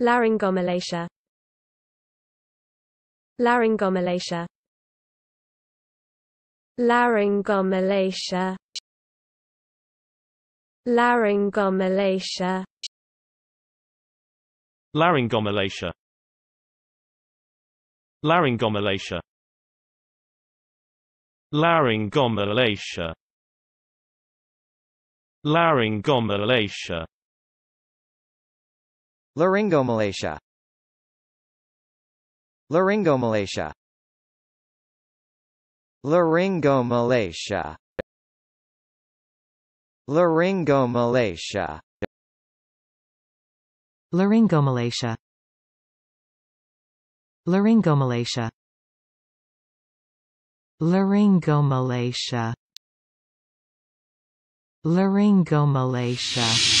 Laryngomalacia Laryngomalacia Laryngomalacia Laryngomalacia Laryngomalacia Laryngomalacia Laryngomalacia Laryngomalacia Laryngomalacia Laryngomalacia Laryngomalacia Laryngomalacia Laryngomalacia Laryngomalacia Laryngomalacia Laryngomalacia